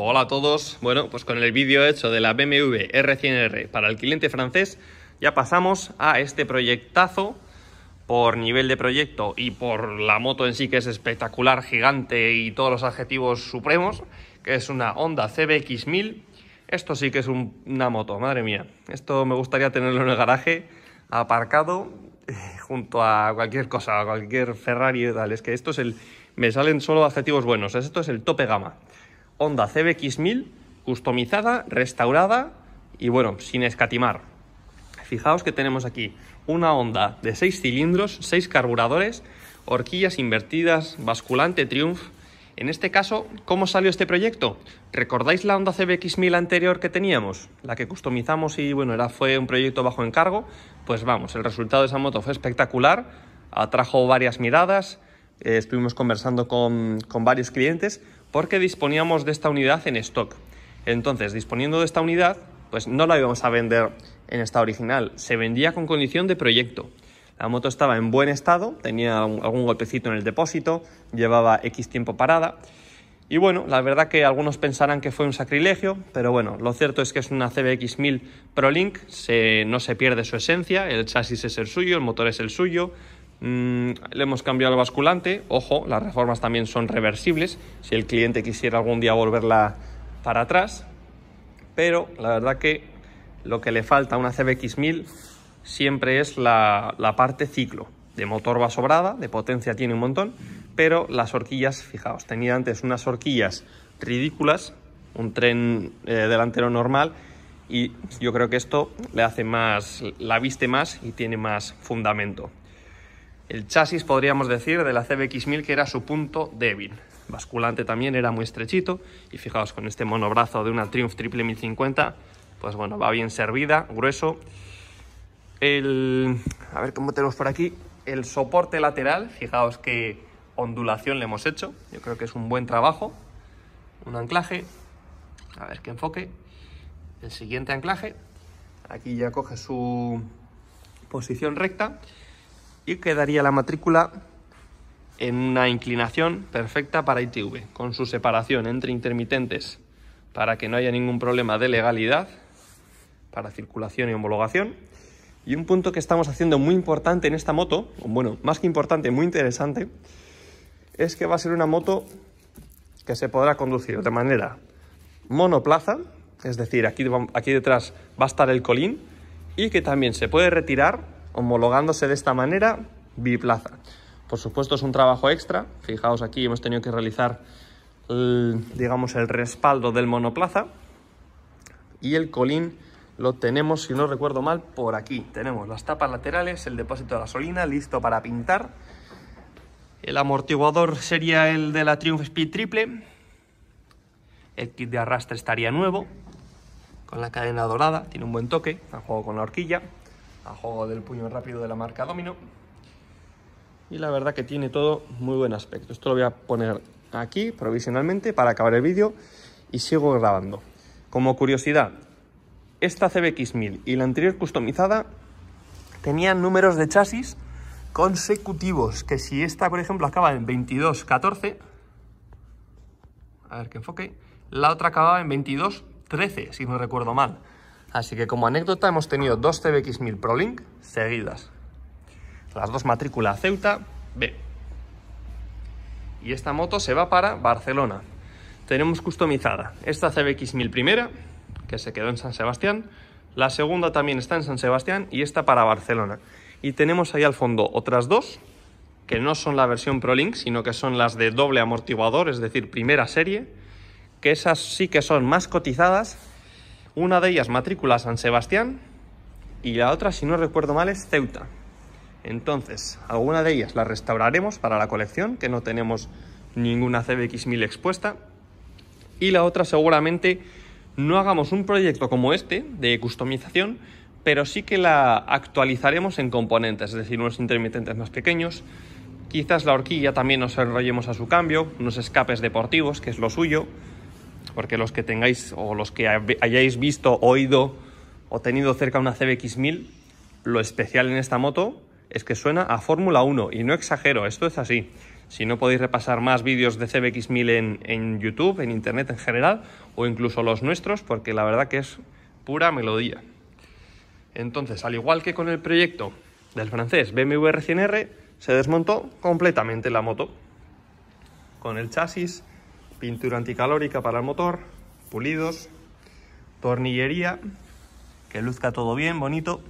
Hola a todos. Bueno, pues con el vídeo hecho de la BMW R100R para el cliente francés, ya pasamos a este proyectazo por nivel de proyecto y por la moto en sí que es espectacular, gigante y todos los adjetivos supremos, que es una Honda CBX1000. Esto sí que es una moto, madre mía. Esto me gustaría tenerlo en el garaje, aparcado, junto a cualquier cosa, a cualquier Ferrari y tal. Es que esto es el... Me salen solo adjetivos buenos. Esto es el tope gama. Honda CBX1000 customizada, restaurada y bueno, sin escatimar. Fijaos que tenemos aquí una Honda de 6 cilindros, 6 carburadores, horquillas invertidas, basculante Triumph. En este caso, ¿cómo salió este proyecto? ¿Recordáis la Honda CBX1000 anterior que teníamos? La que customizamos y bueno, era, fue un proyecto bajo encargo. Pues vamos, el resultado de esa moto fue espectacular, atrajo varias miradas, eh, estuvimos conversando con varios clientes, porque disponíamos de esta unidad en stock. Entonces, disponiendo de esta unidad, pues no la íbamos a vender en estado original, se vendía con condición de proyecto. La moto estaba en buen estado, tenía algún golpecito en el depósito, llevaba X tiempo parada. Y bueno, la verdad que algunos pensarán que fue un sacrilegio, pero bueno, lo cierto es que es una CBX 1000 ProLink, se, no se pierde su esencia, el chasis es el suyo, el motor es el suyo, Mm, le hemos cambiado el basculante. Ojo, las reformas también son reversibles. Si el cliente quisiera algún día volverla para atrás. Pero la verdad que lo que le falta a una CBX1000 siempre es la, parte ciclo. De motor va sobrada, de potencia tiene un montón, pero las horquillas, fijaos, tenía antes unas horquillas ridículas, un tren eh, delantero normal, y yo creo que esto le hace más, la viste más y tiene más fundamento el chasis, podríamos decir, de la CBX1000, que era su punto débil. Basculante también era muy estrechito y fijaos con este monobrazo de una Triumph Triple 1050, pues bueno, va bien servida, grueso. El, a ver cómo tenemos por aquí, el soporte lateral, fijaos qué ondulación le hemos hecho, yo creo que es un buen trabajo, un anclaje, a ver qué enfoque, el siguiente anclaje, aquí ya coge su posición recta, y quedaría la matrícula en una inclinación perfecta para ITV, con su separación entre intermitentes para que no haya ningún problema de legalidad para circulación y homologación. Y un punto que estamos haciendo muy importante en esta moto, bueno, más que importante, muy interesante, es que va a ser una moto que se podrá conducir de manera monoplaza, es decir, aquí, aquí detrás va a estar el colín, y que también se puede retirar homologándose de esta manera biplaza. Por supuesto es un trabajo extra, fijaos aquí hemos tenido que realizar el, digamos el respaldo del monoplaza y el colín lo tenemos, si no recuerdo mal, por aquí. Tenemos las tapas laterales, el depósito de gasolina listo para pintar. El amortiguador sería el de la Triumph Speed triple. El kit de arrastre estaría nuevo, con la cadena dorada, tiene un buen toque, al juego con la horquilla a juego del puño rápido de la marca Domino. Y la verdad que tiene todo muy buen aspecto. Esto lo voy a poner aquí provisionalmente para acabar el vídeo y sigo grabando. Como curiosidad, esta CBX1000 y la anterior customizada tenían números de chasis consecutivos, que si esta, por ejemplo, acaba en 2214, a ver que enfoque, la otra acababa en 2213, si no recuerdo mal. Así que como anécdota hemos tenido dos CBX1000 ProLink seguidas. Las dos matrícula Ceuta B. Y esta moto se va para Barcelona. Tenemos customizada esta CBX1000 primera, que se quedó en San Sebastián. La segunda también está en San Sebastián y esta para Barcelona. Y tenemos ahí al fondo otras dos, que no son la versión ProLink, sino que son las de doble amortiguador, es decir, primera serie, que esas sí que son más cotizadas una de ellas matrícula San Sebastián y la otra, si no recuerdo mal, es Ceuta. Entonces, alguna de ellas la restauraremos para la colección, que no tenemos ninguna CBX1000 expuesta. Y la otra seguramente no hagamos un proyecto como este de customización, pero sí que la actualizaremos en componentes, es decir, unos intermitentes más pequeños. Quizás la horquilla también nos enrollemos a su cambio, unos escapes deportivos, que es lo suyo, porque los que tengáis o los que hayáis visto, oído o tenido cerca una CBX1000, lo especial en esta moto es que suena a Fórmula 1 y no exagero, esto es así. Si no podéis repasar más vídeos de CBX1000 en, en YouTube, en Internet en general, o incluso los nuestros, porque la verdad que es pura melodía. Entonces, al igual que con el proyecto del francés BMW R100R, se desmontó completamente la moto. Con el chasis pintura anticalórica para el motor, pulidos, tornillería, que luzca todo bien, bonito.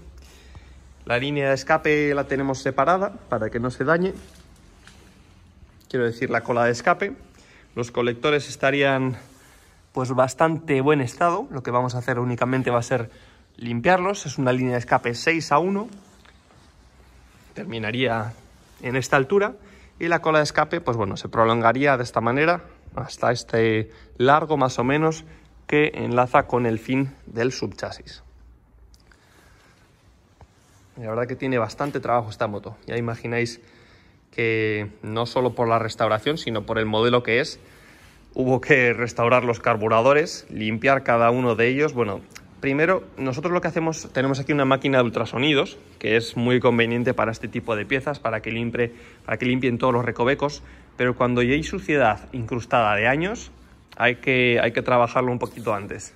La línea de escape la tenemos separada para que no se dañe. Quiero decir, la cola de escape. Los colectores estarían pues bastante buen estado. Lo que vamos a hacer únicamente va a ser limpiarlos. Es una línea de escape 6 a 1. Terminaría en esta altura. Y la cola de escape, pues bueno, se prolongaría de esta manera hasta este largo más o menos que enlaza con el fin del subchasis. La verdad que tiene bastante trabajo esta moto. Ya imagináis que no solo por la restauración, sino por el modelo que es, hubo que restaurar los carburadores, limpiar cada uno de ellos. Bueno, primero nosotros lo que hacemos, tenemos aquí una máquina de ultrasonidos, que es muy conveniente para este tipo de piezas, para que, para que limpien todos los recovecos, pero cuando ya hay suciedad incrustada de años, hay que, hay que trabajarlo un poquito antes.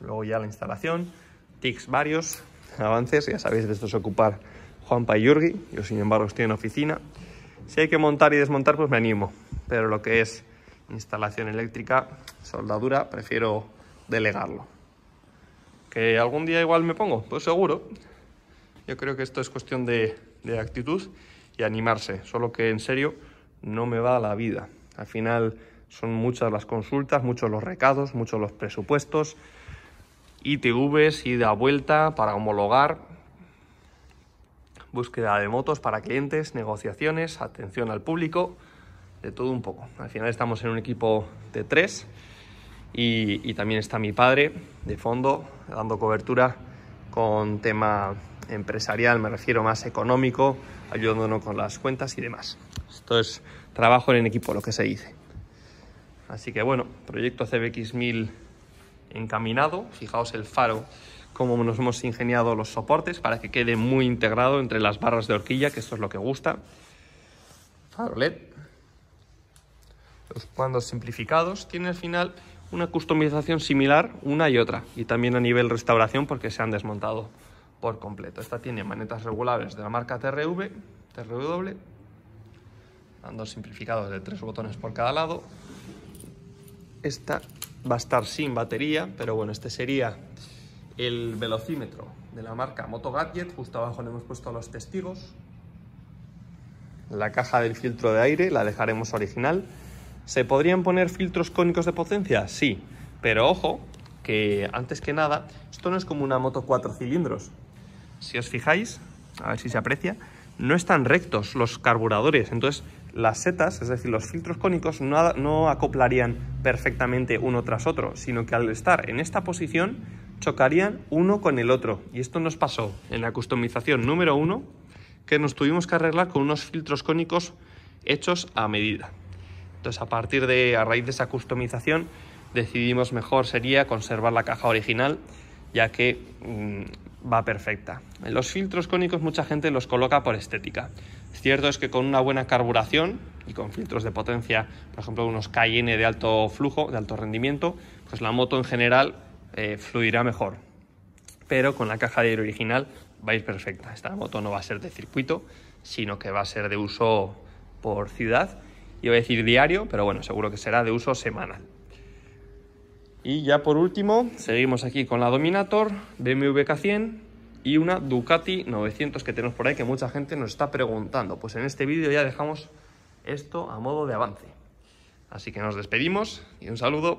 Luego ya la instalación, tics varios, avances, ya sabéis de esto ocupar Juan y yo sin embargo estoy en oficina. Si hay que montar y desmontar, pues me animo, pero lo que es instalación eléctrica, soldadura, prefiero delegarlo. ¿Que algún día igual me pongo? Pues seguro. Yo creo que esto es cuestión de actitud y animarse. Solo que en serio no me va la vida. Al final son muchas las consultas, muchos los recados, muchos los presupuestos, ITVs, ida vuelta para homologar, búsqueda de motos para clientes, negociaciones, atención al público, de todo un poco. Al final estamos en un equipo de tres y también está mi padre de fondo dando cobertura con tema empresarial, me refiero más económico, ayudándonos con las cuentas y demás. Esto es trabajo en equipo, lo que se dice. Así que bueno, proyecto CBX1000 encaminado. Fijaos el faro, cómo nos hemos ingeniado los soportes para que quede muy integrado entre las barras de horquilla, que esto es lo que gusta. Faro LED. Los cuandos simplificados. Tiene al final una customización similar una y otra. Y también a nivel restauración porque se han desmontado por completo. Esta tiene manetas regulables de la marca TRV, TRW, dos simplificados de tres botones por cada lado. Esta va a estar sin batería, pero bueno, este sería el velocímetro de la marca Moto Gadget. Justo abajo le hemos puesto los testigos. La caja del filtro de aire la dejaremos original. ¿Se podrían poner filtros cónicos de potencia? Sí, pero ojo, que antes que nada, esto no es como una moto cuatro cilindros, si os fijáis, a ver si se aprecia, no están rectos los carburadores, entonces las setas, es decir, los filtros cónicos, no, no, acoplarían perfectamente uno tras otro, sino que al estar en esta posición chocarían uno con el otro. Y esto nos pasó en la customización número uno, que nos tuvimos que arreglar con unos filtros cónicos hechos a medida. Entonces, a partir de, a raíz de esa customización, decidimos mejor sería conservar la caja original, ya que mm, va perfecta. Los filtros cónicos mucha gente los coloca por estética. Cierto es que con una buena carburación y con filtros de potencia, por ejemplo unos kn de alto flujo, de alto rendimiento, pues la moto en general eh, fluirá mejor. Pero con la caja de aire original va a perfecta. Esta moto no va a ser de circuito, sino que va a ser de uso por ciudad. voy a decir diario, pero bueno, seguro que será de uso semanal. Y ya por último, seguimos aquí con la Dominator, BMW K100 y una Ducati 900 que tenemos por ahí que mucha gente nos está preguntando. Pues en este vídeo ya dejamos esto a modo de avance. Así que nos despedimos y un saludo.